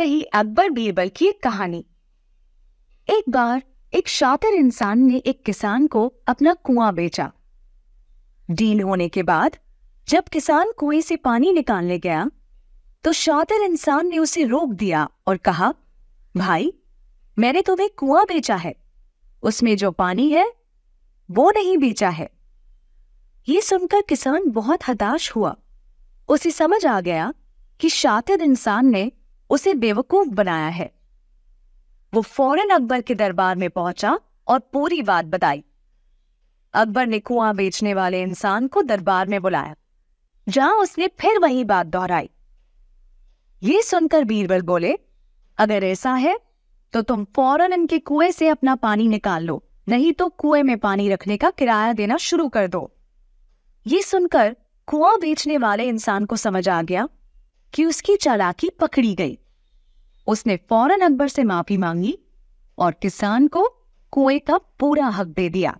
रही अकबर बीरबल की एक कहानी एक बार एक शातिर इंसान ने एक किसान को अपना कुआं बेचा डील होने के बाद जब किसान कुएं से पानी निकालने गया तो शातिर इंसान ने उसे रोक दिया और कहा भाई मैंने तुम्हें कुआं बेचा है उसमें जो पानी है वो नहीं बेचा है ये सुनकर किसान बहुत हताश हुआ उसे समझ आ गया कि शातिर इंसान ने उसे बेवकूफ बनाया है वो फौरन अकबर के दरबार में पहुंचा और पूरी बात बताई अकबर ने कुआं बेचने वाले इंसान को दरबार में बुलाया जहां उसने फिर वही बात दोहराई ये सुनकर बीरबल बोले अगर ऐसा है तो तुम फौरन इनके कुएं से अपना पानी निकाल लो नहीं तो कुएं में पानी रखने का किराया देना शुरू कर दो ये सुनकर कुआं बेचने वाले इंसान को समझ आ गया कि उसकी चालाकी पकड़ी गई उसने फौरन अकबर से माफी मांगी और किसान को कुएं का पूरा हक दे दिया